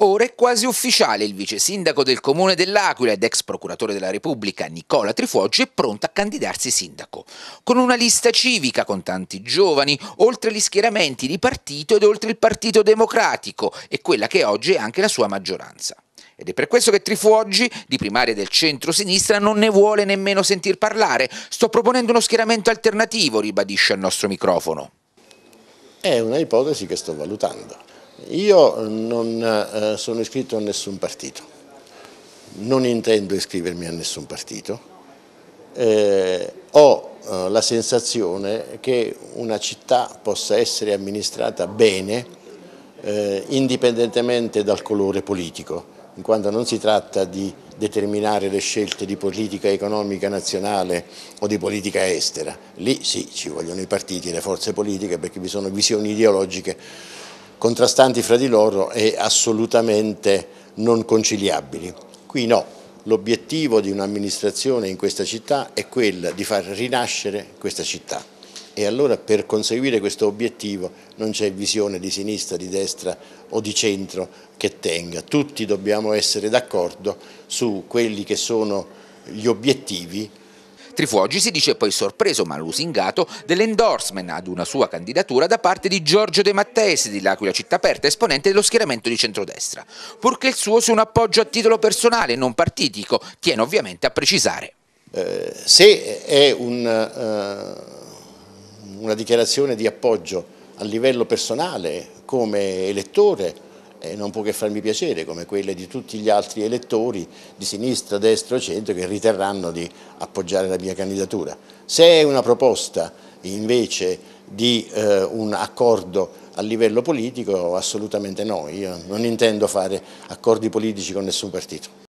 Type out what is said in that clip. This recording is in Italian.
Ora è quasi ufficiale, il vice sindaco del comune dell'Aquila ed ex procuratore della Repubblica Nicola Trifuoggi è pronto a candidarsi sindaco, con una lista civica con tanti giovani, oltre gli schieramenti di partito ed oltre il Partito Democratico e quella che oggi è anche la sua maggioranza. Ed è per questo che Trifuoggi, di primaria del centro-sinistra, non ne vuole nemmeno sentir parlare. Sto proponendo uno schieramento alternativo, ribadisce al nostro microfono. È una ipotesi che sto valutando io non eh, sono iscritto a nessun partito, non intendo iscrivermi a nessun partito, eh, ho eh, la sensazione che una città possa essere amministrata bene eh, indipendentemente dal colore politico, in quanto non si tratta di determinare le scelte di politica economica nazionale o di politica estera. Lì sì, ci vogliono i partiti, le forze politiche perché vi sono visioni ideologiche contrastanti fra di loro e assolutamente non conciliabili. Qui no, l'obiettivo di un'amministrazione in questa città è quello di far rinascere questa città e allora per conseguire questo obiettivo non c'è visione di sinistra, di destra o di centro che tenga, tutti dobbiamo essere d'accordo su quelli che sono gli obiettivi Trifuogi si dice poi sorpreso ma lusingato dell'endorsement ad una sua candidatura da parte di Giorgio De Matteis di L'Aquila Città Aperta, esponente dello schieramento di centrodestra, purché il suo sia un appoggio a titolo personale e non partitico, tiene ovviamente a precisare. Eh, se è un, eh, una dichiarazione di appoggio a livello personale come elettore eh, non può che farmi piacere, come quelle di tutti gli altri elettori di sinistra, destra o centro che riterranno di appoggiare la mia candidatura. Se è una proposta invece di eh, un accordo a livello politico, assolutamente no, io non intendo fare accordi politici con nessun partito.